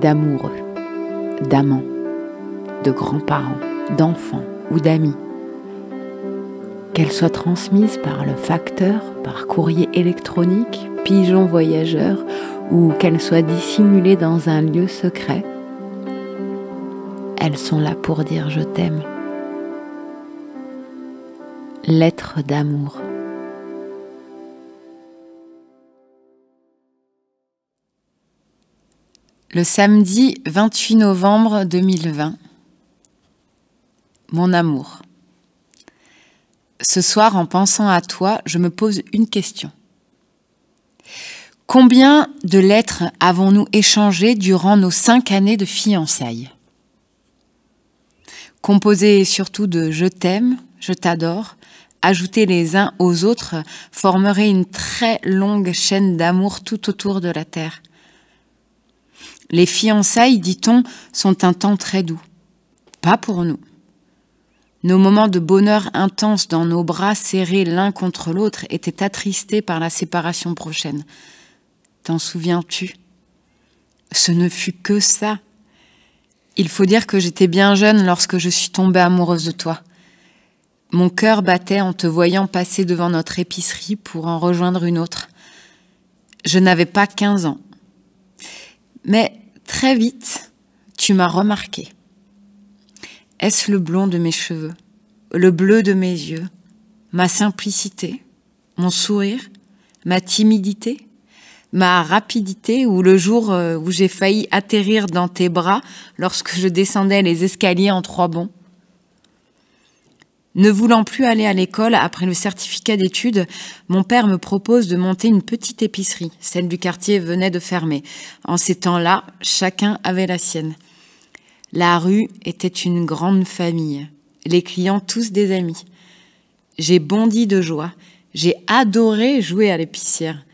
d'amoureux, d'amants, de grands-parents, d'enfants ou d'amis, qu'elles soient transmises par le facteur, par courrier électronique, pigeon voyageur, ou qu'elles soient dissimulées dans un lieu secret, elles sont là pour dire je t'aime. Lettre d'amour. le samedi 28 novembre 2020. Mon amour. Ce soir, en pensant à toi, je me pose une question. Combien de lettres avons-nous échangées durant nos cinq années de fiançailles Composées surtout de je t'aime, je t'adore, ajoutées les uns aux autres, formeraient une très longue chaîne d'amour tout autour de la Terre. Les fiançailles, dit-on, sont un temps très doux. Pas pour nous. Nos moments de bonheur intense dans nos bras serrés l'un contre l'autre étaient attristés par la séparation prochaine. T'en souviens-tu Ce ne fut que ça. Il faut dire que j'étais bien jeune lorsque je suis tombée amoureuse de toi. Mon cœur battait en te voyant passer devant notre épicerie pour en rejoindre une autre. Je n'avais pas quinze ans. Mais très vite, tu m'as remarqué. Est-ce le blond de mes cheveux, le bleu de mes yeux, ma simplicité, mon sourire, ma timidité, ma rapidité ou le jour euh, où j'ai failli atterrir dans tes bras lorsque je descendais les escaliers en trois bonds ne voulant plus aller à l'école après le certificat d'études, mon père me propose de monter une petite épicerie. Celle du quartier venait de fermer. En ces temps-là, chacun avait la sienne. La rue était une grande famille, les clients tous des amis. J'ai bondi de joie, j'ai adoré jouer à l'épicière.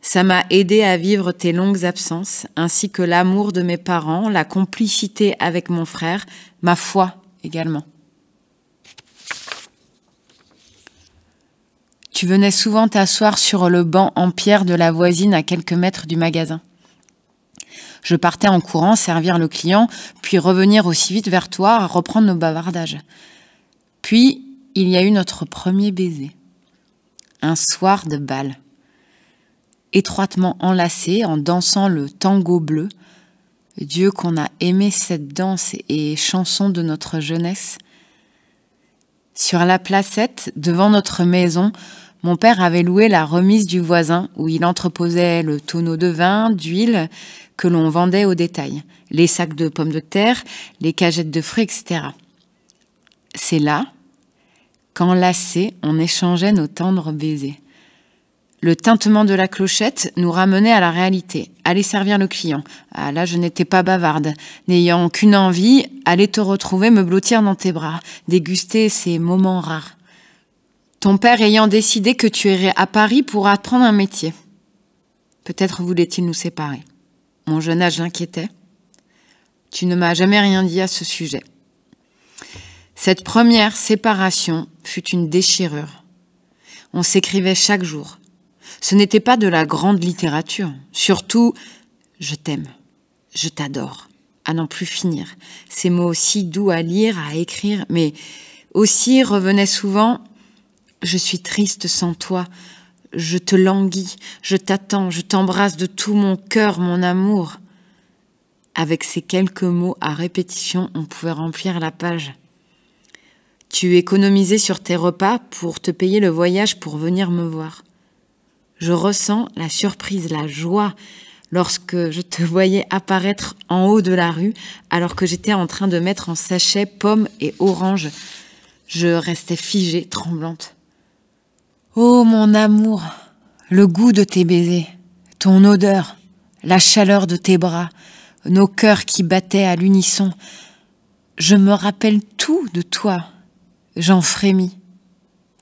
Ça m'a aidé à vivre tes longues absences, ainsi que l'amour de mes parents, la complicité avec mon frère, ma foi également. Tu venais souvent t'asseoir sur le banc en pierre de la voisine à quelques mètres du magasin. Je partais en courant servir le client, puis revenir aussi vite vers toi à reprendre nos bavardages. Puis, il y a eu notre premier baiser. Un soir de bal. Étroitement enlacés, en dansant le tango bleu, Dieu qu'on a aimé cette danse et chanson de notre jeunesse. Sur la placette, devant notre maison, mon père avait loué la remise du voisin où il entreposait le tonneau de vin, d'huile que l'on vendait au détail, les sacs de pommes de terre, les cagettes de fruits, etc. C'est là qu'enlacés, on échangeait nos tendres baisers. Le tintement de la clochette nous ramenait à la réalité, aller servir le client. Ah, là, je n'étais pas bavarde, n'ayant qu'une envie, aller te retrouver, me blottir dans tes bras, déguster ces moments rares. Ton père ayant décidé que tu irais à Paris pour apprendre un métier. Peut-être voulait-il nous séparer. Mon jeune âge l'inquiétait. Tu ne m'as jamais rien dit à ce sujet. Cette première séparation fut une déchirure. On s'écrivait chaque jour. Ce n'était pas de la grande littérature. Surtout, je t'aime, je t'adore, à n'en plus finir. Ces mots si doux à lire, à écrire, mais aussi revenaient souvent je suis triste sans toi. Je te languis, je t'attends, je t'embrasse de tout mon cœur, mon amour. Avec ces quelques mots à répétition, on pouvait remplir la page. Tu économisais sur tes repas pour te payer le voyage pour venir me voir. Je ressens la surprise, la joie lorsque je te voyais apparaître en haut de la rue alors que j'étais en train de mettre en sachet pommes et oranges. Je restais figée, tremblante. Oh mon amour, le goût de tes baisers, ton odeur, la chaleur de tes bras, nos cœurs qui battaient à l'unisson, je me rappelle tout de toi, j'en frémis.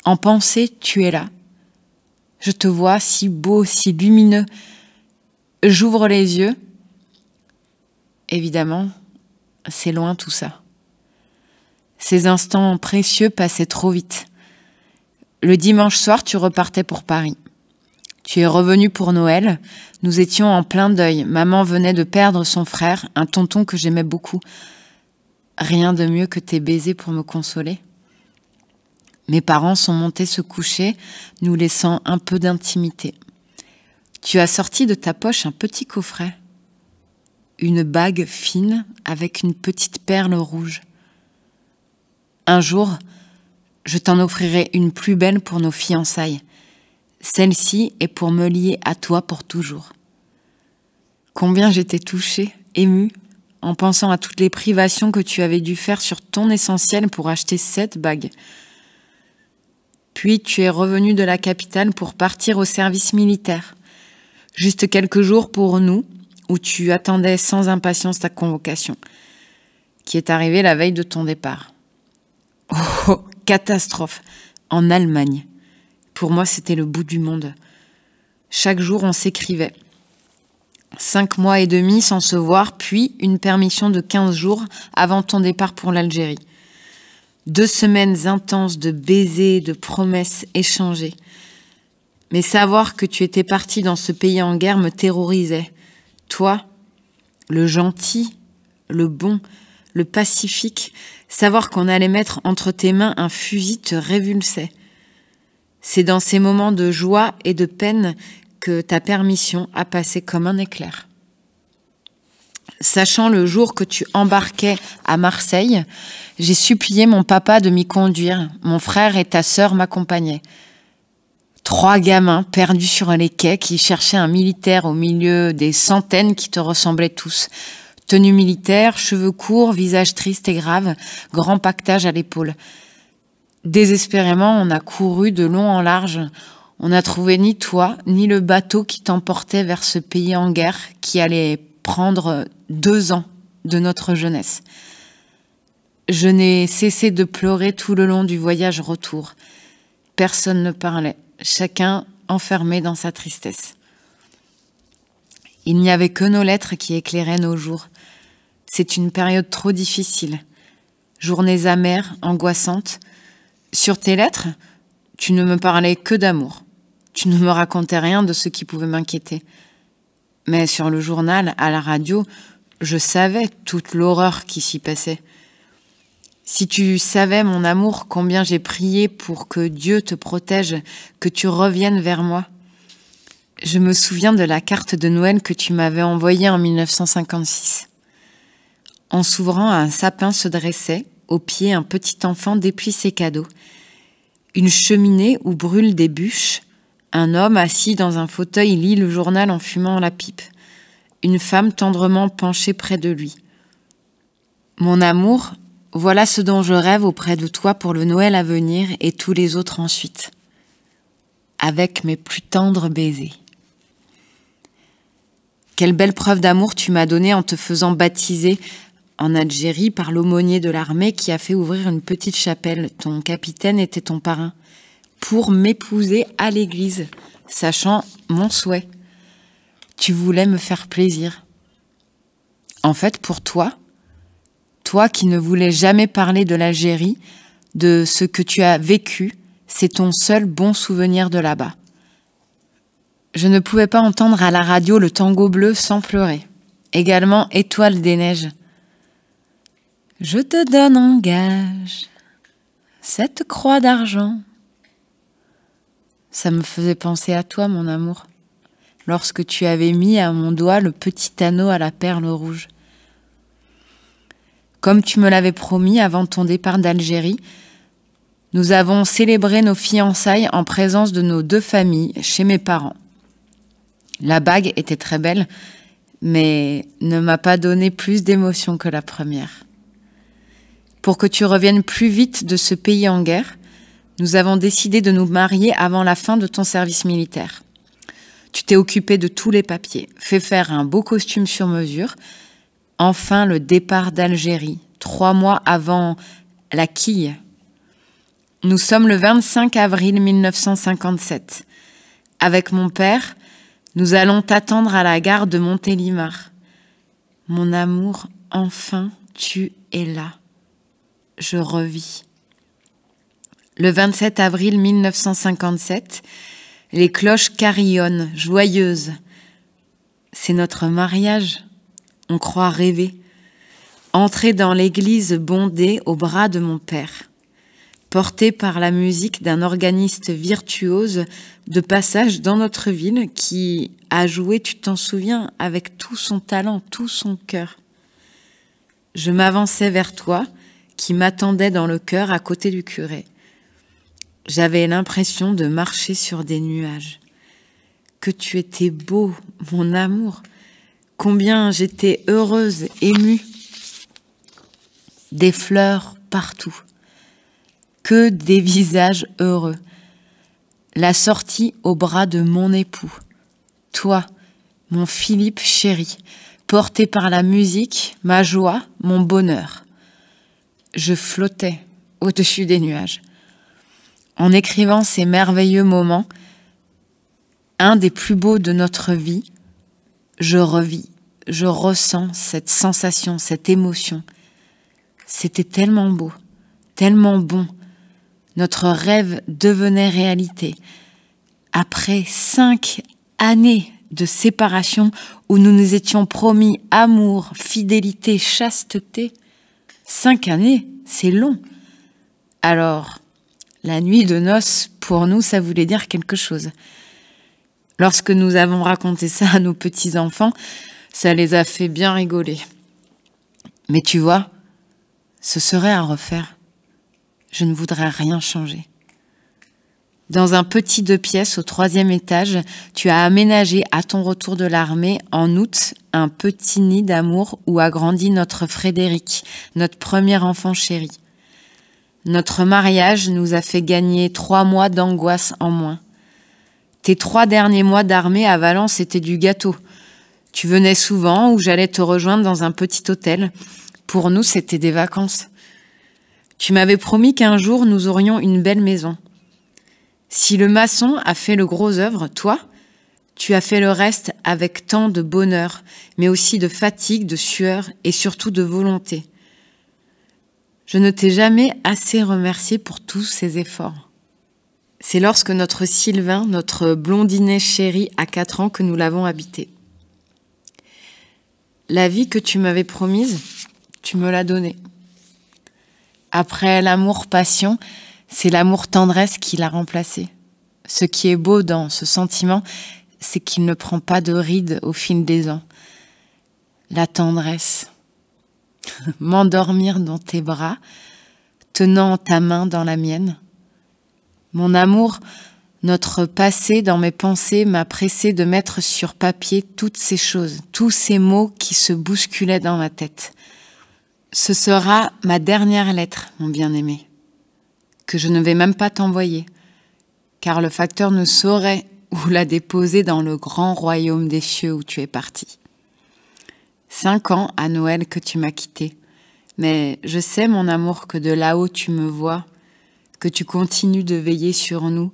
En pensée, tu es là. Je te vois si beau, si lumineux. J'ouvre les yeux. Évidemment, c'est loin tout ça. Ces instants précieux passaient trop vite. Le dimanche soir, tu repartais pour Paris. Tu es revenu pour Noël. Nous étions en plein deuil. Maman venait de perdre son frère, un tonton que j'aimais beaucoup. Rien de mieux que tes baisers pour me consoler. Mes parents sont montés se coucher, nous laissant un peu d'intimité. Tu as sorti de ta poche un petit coffret. Une bague fine avec une petite perle rouge. Un jour, je t'en offrirai une plus belle pour nos fiançailles. Celle-ci est pour me lier à toi pour toujours. Combien j'étais touchée, émue, en pensant à toutes les privations que tu avais dû faire sur ton essentiel pour acheter cette bague. Puis tu es revenu de la capitale pour partir au service militaire. Juste quelques jours pour nous, où tu attendais sans impatience ta convocation, qui est arrivée la veille de ton départ. Oh, catastrophe, en Allemagne. Pour moi, c'était le bout du monde. Chaque jour, on s'écrivait. Cinq mois et demi sans se voir, puis une permission de 15 jours avant ton départ pour l'Algérie. Deux semaines intenses de baisers, de promesses échangées. Mais savoir que tu étais parti dans ce pays en guerre me terrorisait. Toi, le gentil, le bon, le Pacifique, savoir qu'on allait mettre entre tes mains un fusil te révulsait. C'est dans ces moments de joie et de peine que ta permission a passé comme un éclair. Sachant le jour que tu embarquais à Marseille, j'ai supplié mon papa de m'y conduire. Mon frère et ta sœur m'accompagnaient. Trois gamins perdus sur les quais qui cherchaient un militaire au milieu des centaines qui te ressemblaient tous. Tenue militaire, cheveux courts, visage triste et grave, grand pactage à l'épaule. Désespérément, on a couru de long en large. On n'a trouvé ni toi, ni le bateau qui t'emportait vers ce pays en guerre qui allait prendre deux ans de notre jeunesse. Je n'ai cessé de pleurer tout le long du voyage retour. Personne ne parlait, chacun enfermé dans sa tristesse. Il n'y avait que nos lettres qui éclairaient nos jours. C'est une période trop difficile. Journées amères, angoissantes. Sur tes lettres, tu ne me parlais que d'amour. Tu ne me racontais rien de ce qui pouvait m'inquiéter. Mais sur le journal, à la radio, je savais toute l'horreur qui s'y passait. Si tu savais, mon amour, combien j'ai prié pour que Dieu te protège, que tu reviennes vers moi. Je me souviens de la carte de Noël que tu m'avais envoyée en 1956. En s'ouvrant, un sapin se dressait. Au pied, un petit enfant déplie ses cadeaux. Une cheminée où brûlent des bûches. Un homme assis dans un fauteuil lit le journal en fumant la pipe. Une femme tendrement penchée près de lui. Mon amour, voilà ce dont je rêve auprès de toi pour le Noël à venir et tous les autres ensuite. Avec mes plus tendres baisers. Quelle belle preuve d'amour tu m'as donnée en te faisant baptiser en Algérie par l'aumônier de l'armée qui a fait ouvrir une petite chapelle. Ton capitaine était ton parrain pour m'épouser à l'église, sachant mon souhait. Tu voulais me faire plaisir. En fait, pour toi, toi qui ne voulais jamais parler de l'Algérie, de ce que tu as vécu, c'est ton seul bon souvenir de là-bas. Je ne pouvais pas entendre à la radio le tango bleu sans pleurer. Également Étoile des neiges, je te donne en gage cette croix d'argent. Ça me faisait penser à toi, mon amour, lorsque tu avais mis à mon doigt le petit anneau à la perle rouge. Comme tu me l'avais promis avant ton départ d'Algérie, nous avons célébré nos fiançailles en présence de nos deux familles chez mes parents. La bague était très belle, mais ne m'a pas donné plus d'émotion que la première. Pour que tu reviennes plus vite de ce pays en guerre, nous avons décidé de nous marier avant la fin de ton service militaire. Tu t'es occupé de tous les papiers, fait faire un beau costume sur mesure. Enfin, le départ d'Algérie, trois mois avant la quille. Nous sommes le 25 avril 1957. Avec mon père, nous allons t'attendre à la gare de Montélimar. Mon amour, enfin, tu es là je revis. Le 27 avril 1957, les cloches carillonnent, joyeuses. C'est notre mariage. On croit rêver. Entrer dans l'église bondée au bras de mon père, porté par la musique d'un organiste virtuose de passage dans notre ville qui a joué, tu t'en souviens, avec tout son talent, tout son cœur. Je m'avançais vers toi, qui m'attendait dans le cœur à côté du curé. J'avais l'impression de marcher sur des nuages. Que tu étais beau, mon amour. Combien j'étais heureuse, émue. Des fleurs partout. Que des visages heureux. La sortie au bras de mon époux. Toi, mon Philippe chéri, porté par la musique, ma joie, mon bonheur je flottais au-dessus des nuages. En écrivant ces merveilleux moments, un des plus beaux de notre vie, je revis, je ressens cette sensation, cette émotion. C'était tellement beau, tellement bon. Notre rêve devenait réalité. Après cinq années de séparation où nous nous étions promis amour, fidélité, chasteté, Cinq années, c'est long. Alors, la nuit de noces, pour nous, ça voulait dire quelque chose. Lorsque nous avons raconté ça à nos petits-enfants, ça les a fait bien rigoler. Mais tu vois, ce serait à refaire. Je ne voudrais rien changer. Dans un petit deux pièces au troisième étage, tu as aménagé à ton retour de l'armée en août un petit nid d'amour où a grandi notre Frédéric, notre premier enfant chéri. Notre mariage nous a fait gagner trois mois d'angoisse en moins. Tes trois derniers mois d'armée à Valence étaient du gâteau. Tu venais souvent ou j'allais te rejoindre dans un petit hôtel. Pour nous, c'était des vacances. Tu m'avais promis qu'un jour nous aurions une belle maison. Si le maçon a fait le gros œuvre, toi, tu as fait le reste avec tant de bonheur, mais aussi de fatigue, de sueur et surtout de volonté. Je ne t'ai jamais assez remercié pour tous ces efforts. C'est lorsque notre Sylvain, notre blondinet chéri, a quatre ans que nous l'avons habité. La vie que tu m'avais promise, tu me l'as donnée. Après l'amour patient, c'est l'amour tendresse qui l'a remplacé. Ce qui est beau dans ce sentiment, c'est qu'il ne prend pas de rides au fil des ans. La tendresse. M'endormir dans tes bras, tenant ta main dans la mienne. Mon amour, notre passé dans mes pensées m'a pressé de mettre sur papier toutes ces choses, tous ces mots qui se bousculaient dans ma tête. Ce sera ma dernière lettre, mon bien-aimé que je ne vais même pas t'envoyer, car le facteur ne saurait où la déposer dans le grand royaume des cieux où tu es parti. Cinq ans à Noël que tu m'as quitté, mais je sais, mon amour, que de là-haut tu me vois, que tu continues de veiller sur nous,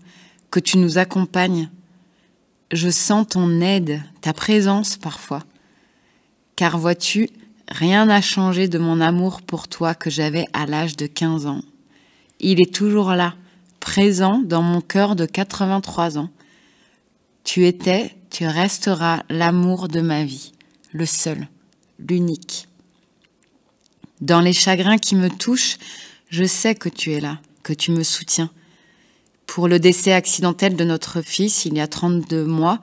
que tu nous accompagnes. Je sens ton aide, ta présence parfois. Car vois-tu, rien n'a changé de mon amour pour toi que j'avais à l'âge de 15 ans. Il est toujours là, présent dans mon cœur de 83 ans. Tu étais, tu resteras l'amour de ma vie, le seul, l'unique. Dans les chagrins qui me touchent, je sais que tu es là, que tu me soutiens. Pour le décès accidentel de notre fils il y a 32 mois,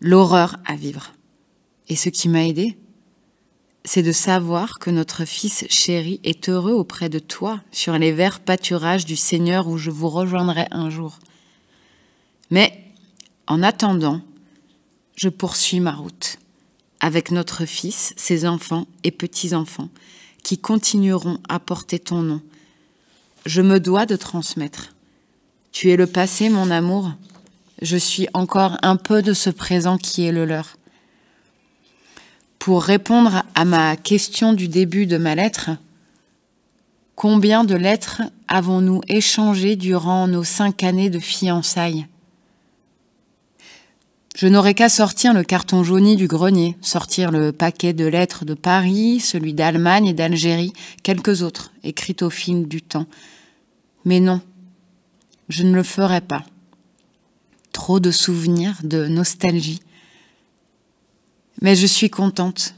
l'horreur à vivre. Et ce qui m'a aidé, c'est de savoir que notre Fils chéri est heureux auprès de toi, sur les verts pâturages du Seigneur où je vous rejoindrai un jour. Mais, en attendant, je poursuis ma route, avec notre Fils, ses enfants et petits-enfants, qui continueront à porter ton nom. Je me dois de transmettre. Tu es le passé, mon amour. Je suis encore un peu de ce présent qui est le leur pour répondre à ma question du début de ma lettre, combien de lettres avons-nous échangées durant nos cinq années de fiançailles Je n'aurais qu'à sortir le carton jauni du grenier, sortir le paquet de lettres de Paris, celui d'Allemagne et d'Algérie, quelques autres, écrites au fil du temps. Mais non, je ne le ferai pas. Trop de souvenirs, de nostalgie, mais je suis contente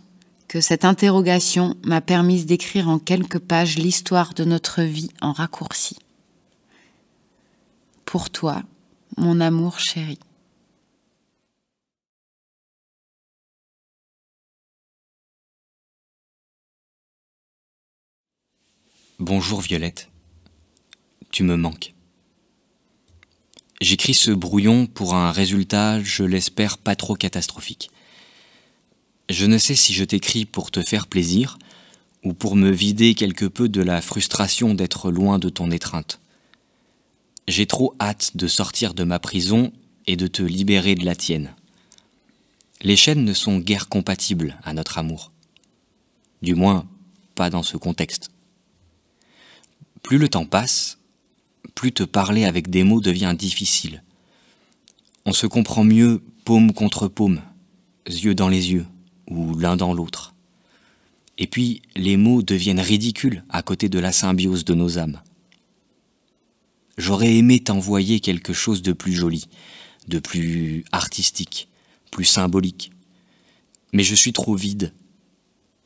que cette interrogation m'a permise d'écrire en quelques pages l'histoire de notre vie en raccourci. Pour toi, mon amour chéri. Bonjour Violette, tu me manques. J'écris ce brouillon pour un résultat, je l'espère, pas trop catastrophique. Je ne sais si je t'écris pour te faire plaisir ou pour me vider quelque peu de la frustration d'être loin de ton étreinte. J'ai trop hâte de sortir de ma prison et de te libérer de la tienne. Les chaînes ne sont guère compatibles à notre amour. Du moins, pas dans ce contexte. Plus le temps passe, plus te parler avec des mots devient difficile. On se comprend mieux paume contre paume, yeux dans les yeux ou l'un dans l'autre. Et puis, les mots deviennent ridicules à côté de la symbiose de nos âmes. J'aurais aimé t'envoyer quelque chose de plus joli, de plus artistique, plus symbolique. Mais je suis trop vide,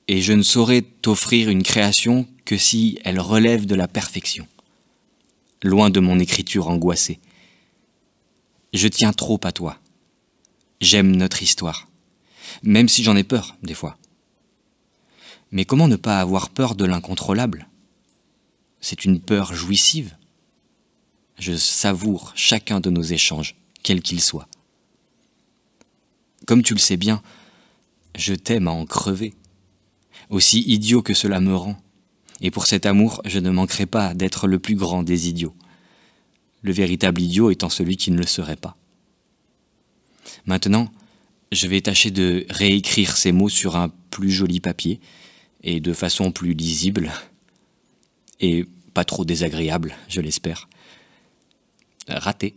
et je ne saurais t'offrir une création que si elle relève de la perfection, loin de mon écriture angoissée. Je tiens trop à toi. J'aime notre histoire même si j'en ai peur, des fois. Mais comment ne pas avoir peur de l'incontrôlable C'est une peur jouissive. Je savoure chacun de nos échanges, quels qu'ils soient. Comme tu le sais bien, je t'aime à en crever, aussi idiot que cela me rend, et pour cet amour, je ne manquerai pas d'être le plus grand des idiots, le véritable idiot étant celui qui ne le serait pas. Maintenant, je vais tâcher de réécrire ces mots sur un plus joli papier et de façon plus lisible et pas trop désagréable, je l'espère. Raté.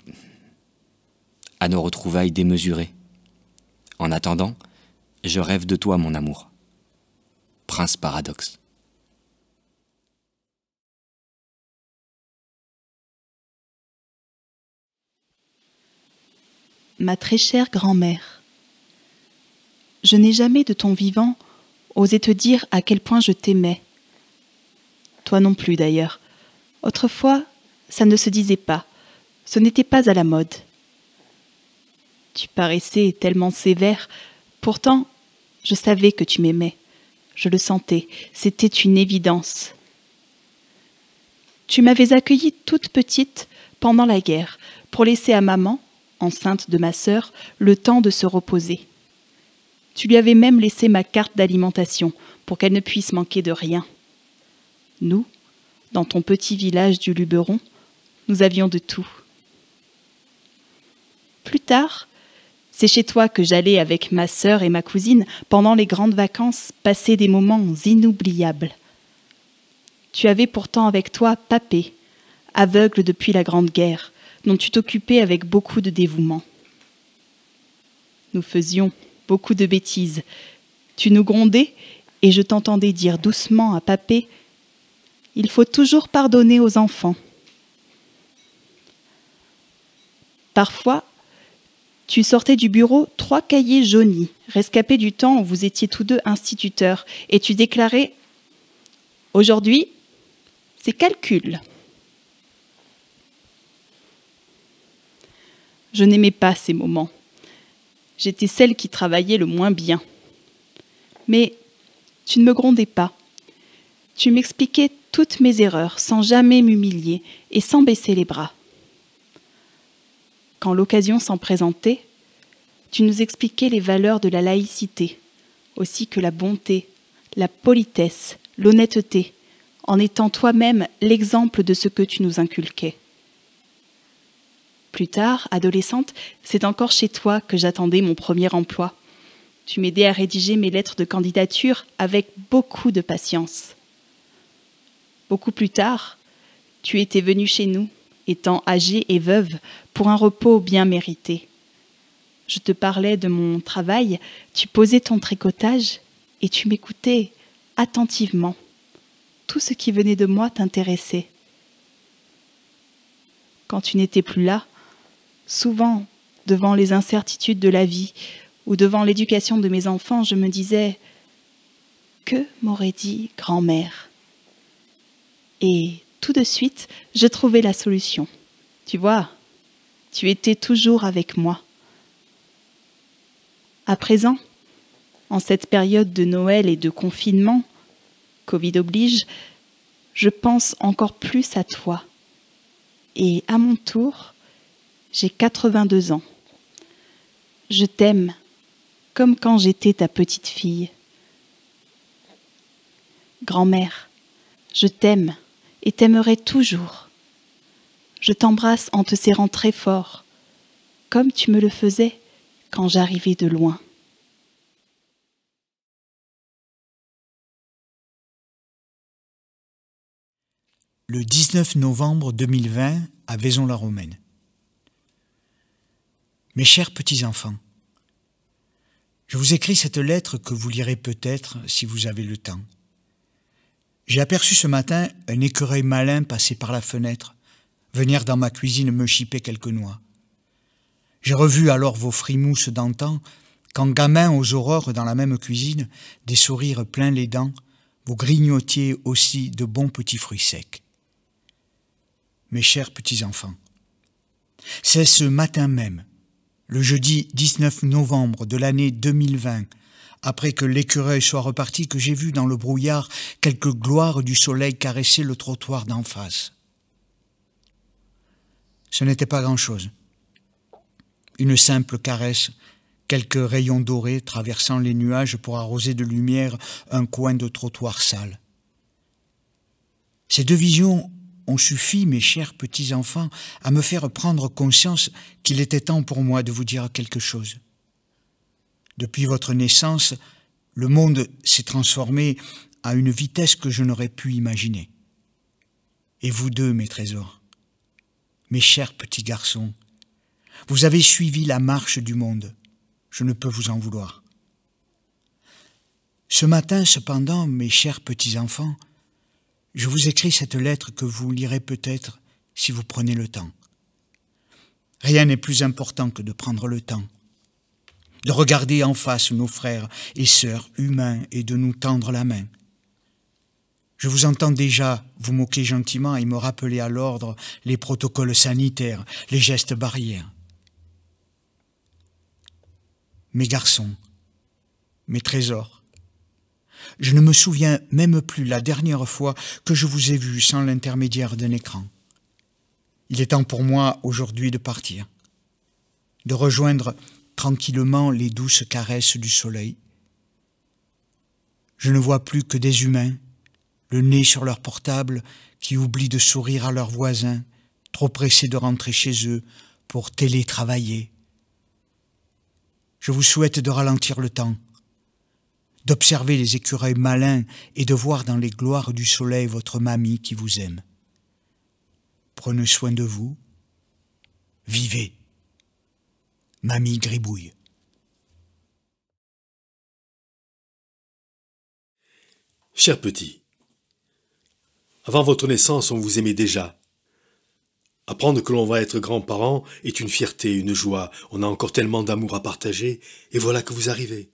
À nos retrouvailles démesurées. En attendant, je rêve de toi, mon amour. Prince Paradoxe. Ma très chère grand-mère, je n'ai jamais de ton vivant osé te dire à quel point je t'aimais. Toi non plus d'ailleurs. Autrefois, ça ne se disait pas. Ce n'était pas à la mode. Tu paraissais tellement sévère. Pourtant, je savais que tu m'aimais. Je le sentais. C'était une évidence. Tu m'avais accueillie toute petite pendant la guerre pour laisser à maman, enceinte de ma sœur, le temps de se reposer. Tu lui avais même laissé ma carte d'alimentation pour qu'elle ne puisse manquer de rien. Nous, dans ton petit village du Luberon, nous avions de tout. Plus tard, c'est chez toi que j'allais avec ma sœur et ma cousine pendant les grandes vacances passer des moments inoubliables. Tu avais pourtant avec toi Papé, aveugle depuis la Grande Guerre, dont tu t'occupais avec beaucoup de dévouement. Nous faisions beaucoup de bêtises. Tu nous grondais et je t'entendais dire doucement à papé Il faut toujours pardonner aux enfants. Parfois, tu sortais du bureau trois cahiers jaunis, rescapés du temps où vous étiez tous deux instituteurs, et tu déclarais Aujourd'hui, c'est calcul. Je n'aimais pas ces moments. J'étais celle qui travaillait le moins bien. Mais tu ne me grondais pas. Tu m'expliquais toutes mes erreurs sans jamais m'humilier et sans baisser les bras. Quand l'occasion s'en présentait, tu nous expliquais les valeurs de la laïcité, aussi que la bonté, la politesse, l'honnêteté, en étant toi-même l'exemple de ce que tu nous inculquais. Plus tard, adolescente, c'est encore chez toi que j'attendais mon premier emploi. Tu m'aidais à rédiger mes lettres de candidature avec beaucoup de patience. Beaucoup plus tard, tu étais venue chez nous, étant âgée et veuve, pour un repos bien mérité. Je te parlais de mon travail, tu posais ton tricotage et tu m'écoutais attentivement. Tout ce qui venait de moi t'intéressait. Quand tu n'étais plus là, Souvent, devant les incertitudes de la vie ou devant l'éducation de mes enfants, je me disais Que m'aurait dit grand-mère Et tout de suite, je trouvais la solution. Tu vois, tu étais toujours avec moi. À présent, en cette période de Noël et de confinement, Covid oblige, je pense encore plus à toi. Et à mon tour, j'ai 82 ans. Je t'aime comme quand j'étais ta petite fille. Grand-mère, je t'aime et t'aimerai toujours. Je t'embrasse en te serrant très fort, comme tu me le faisais quand j'arrivais de loin. Le 19 novembre 2020 à Vaison-la-Romaine. Mes chers petits-enfants, je vous écris cette lettre que vous lirez peut-être si vous avez le temps. J'ai aperçu ce matin un écureuil malin passer par la fenêtre, venir dans ma cuisine me chiper quelques noix. J'ai revu alors vos frimousses d'antan, quand gamin aux aurores dans la même cuisine, des sourires pleins les dents, vous grignotiez aussi de bons petits fruits secs. Mes chers petits-enfants, c'est ce matin même le jeudi 19 novembre de l'année 2020, après que l'écureuil soit reparti, que j'ai vu dans le brouillard quelques gloires du soleil caresser le trottoir d'en face. Ce n'était pas grand-chose. Une simple caresse, quelques rayons dorés traversant les nuages pour arroser de lumière un coin de trottoir sale. Ces deux visions ont suffit, mes chers petits-enfants, à me faire prendre conscience qu'il était temps pour moi de vous dire quelque chose. Depuis votre naissance, le monde s'est transformé à une vitesse que je n'aurais pu imaginer. Et vous deux, mes trésors, mes chers petits garçons, vous avez suivi la marche du monde. Je ne peux vous en vouloir. Ce matin, cependant, mes chers petits-enfants, je vous écris cette lettre que vous lirez peut-être si vous prenez le temps. Rien n'est plus important que de prendre le temps, de regarder en face nos frères et sœurs humains et de nous tendre la main. Je vous entends déjà vous moquer gentiment et me rappeler à l'ordre les protocoles sanitaires, les gestes barrières. Mes garçons, mes trésors, je ne me souviens même plus la dernière fois que je vous ai vu sans l'intermédiaire d'un écran. Il est temps pour moi aujourd'hui de partir, de rejoindre tranquillement les douces caresses du soleil. Je ne vois plus que des humains, le nez sur leur portable, qui oublient de sourire à leurs voisins, trop pressés de rentrer chez eux pour télétravailler. Je vous souhaite de ralentir le temps, d'observer les écureuils malins et de voir dans les gloires du soleil votre mamie qui vous aime. Prenez soin de vous, vivez. Mamie Gribouille. Cher petit, avant votre naissance, on vous aimait déjà. Apprendre que l'on va être grand parents est une fierté, une joie. On a encore tellement d'amour à partager, et voilà que vous arrivez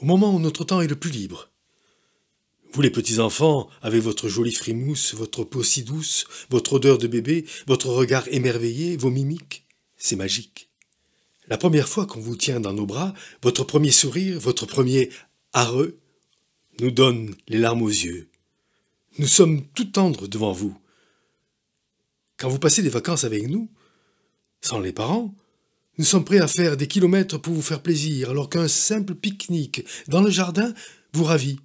au moment où notre temps est le plus libre. Vous les petits enfants, avec votre jolie frimousse, votre peau si douce, votre odeur de bébé, votre regard émerveillé, vos mimiques, c'est magique. La première fois qu'on vous tient dans nos bras, votre premier sourire, votre premier areux, nous donne les larmes aux yeux. Nous sommes tout tendres devant vous. Quand vous passez des vacances avec nous, sans les parents, nous sommes prêts à faire des kilomètres pour vous faire plaisir, alors qu'un simple pique-nique dans le jardin vous ravit.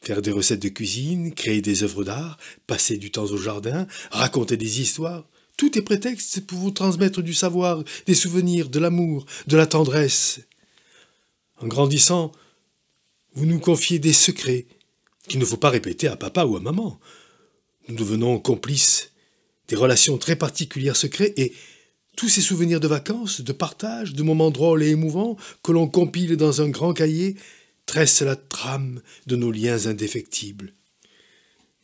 Faire des recettes de cuisine, créer des œuvres d'art, passer du temps au jardin, raconter des histoires, tout est prétexte pour vous transmettre du savoir, des souvenirs, de l'amour, de la tendresse. En grandissant, vous nous confiez des secrets qu'il ne faut pas répéter à papa ou à maman. Nous devenons complices des relations très particulières secrets et tous ces souvenirs de vacances, de partage, de moments drôles et émouvants que l'on compile dans un grand cahier tressent la trame de nos liens indéfectibles.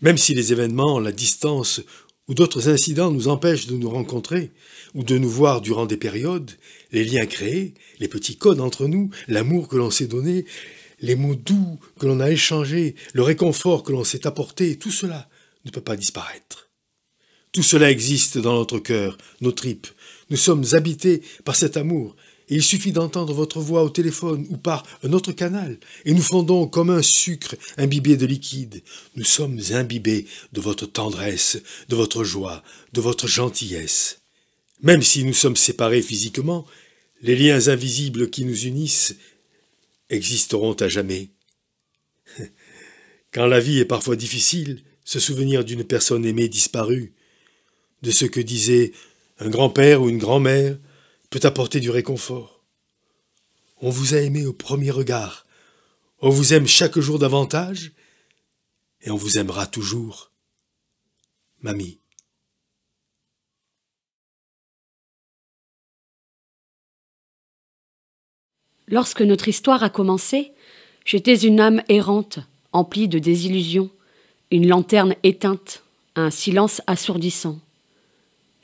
Même si les événements, la distance ou d'autres incidents nous empêchent de nous rencontrer ou de nous voir durant des périodes, les liens créés, les petits codes entre nous, l'amour que l'on s'est donné, les mots doux que l'on a échangés, le réconfort que l'on s'est apporté, tout cela ne peut pas disparaître. Tout cela existe dans notre cœur, nos tripes, nous sommes habités par cet amour, et il suffit d'entendre votre voix au téléphone ou par un autre canal, et nous fondons comme un sucre imbibé de liquide. Nous sommes imbibés de votre tendresse, de votre joie, de votre gentillesse. Même si nous sommes séparés physiquement, les liens invisibles qui nous unissent existeront à jamais. Quand la vie est parfois difficile, se souvenir d'une personne aimée disparue, de ce que disait un grand-père ou une grand-mère peut apporter du réconfort. On vous a aimé au premier regard, on vous aime chaque jour davantage, et on vous aimera toujours. Mamie. Lorsque notre histoire a commencé, j'étais une âme errante, emplie de désillusions, une lanterne éteinte, un silence assourdissant.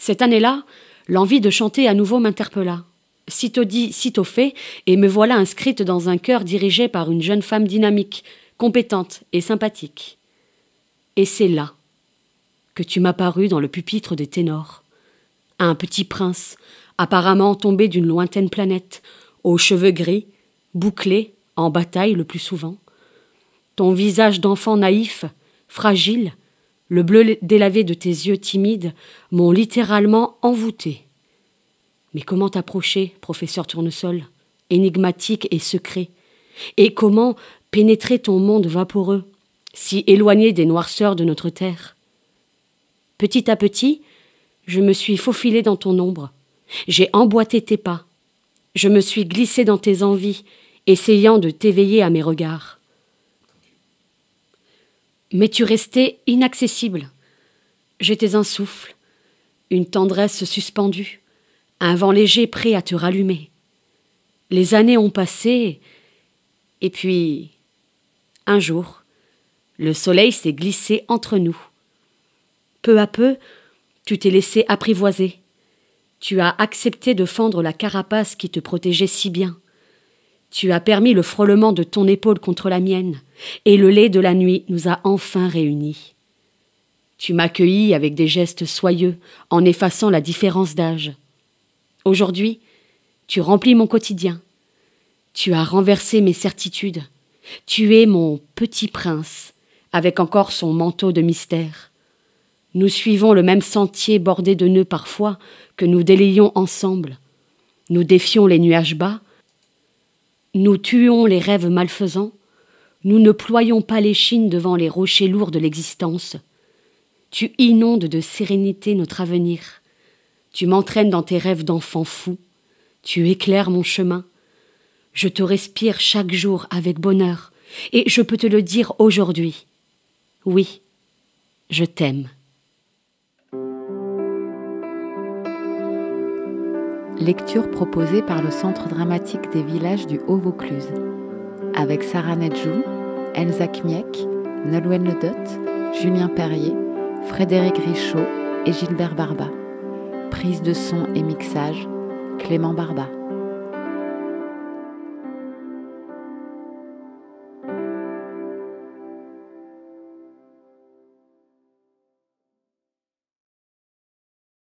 Cette année-là, l'envie de chanter à nouveau m'interpella. Sitôt dit, sitôt fait, et me voilà inscrite dans un chœur dirigé par une jeune femme dynamique, compétente et sympathique. Et c'est là que tu m'apparus dans le pupitre des ténors. Un petit prince, apparemment tombé d'une lointaine planète, aux cheveux gris, bouclés, en bataille le plus souvent. Ton visage d'enfant naïf, fragile, le bleu délavé de tes yeux timides m'ont littéralement envoûté. Mais comment t'approcher, professeur Tournesol, énigmatique et secret Et comment pénétrer ton monde vaporeux, si éloigné des noirceurs de notre terre Petit à petit, je me suis faufilé dans ton ombre, j'ai emboîté tes pas, je me suis glissé dans tes envies, essayant de t'éveiller à mes regards. Mais tu restais inaccessible. J'étais un souffle, une tendresse suspendue, un vent léger prêt à te rallumer. Les années ont passé, et puis, un jour, le soleil s'est glissé entre nous. Peu à peu, tu t'es laissé apprivoiser. Tu as accepté de fendre la carapace qui te protégeait si bien. Tu as permis le frôlement de ton épaule contre la mienne, et le lait de la nuit nous a enfin réunis. Tu m'accueillis avec des gestes soyeux, en effaçant la différence d'âge. Aujourd'hui, tu remplis mon quotidien. Tu as renversé mes certitudes. Tu es mon petit prince, avec encore son manteau de mystère. Nous suivons le même sentier bordé de nœuds parfois que nous délions ensemble. Nous défions les nuages bas, nous tuons les rêves malfaisants, nous ne ployons pas l'échine devant les rochers lourds de l'existence. Tu inondes de sérénité notre avenir, tu m'entraînes dans tes rêves d'enfant fou, tu éclaires mon chemin. Je te respire chaque jour avec bonheur, et je peux te le dire aujourd'hui. Oui, je t'aime. lecture proposée par le Centre dramatique des villages du Haut-Vaucluse, avec Sarah Nedjou, Elsa Kmiek, Nolwenn Ledot, Julien Perrier, Frédéric Richaud et Gilbert Barba. Prise de son et mixage, Clément Barba.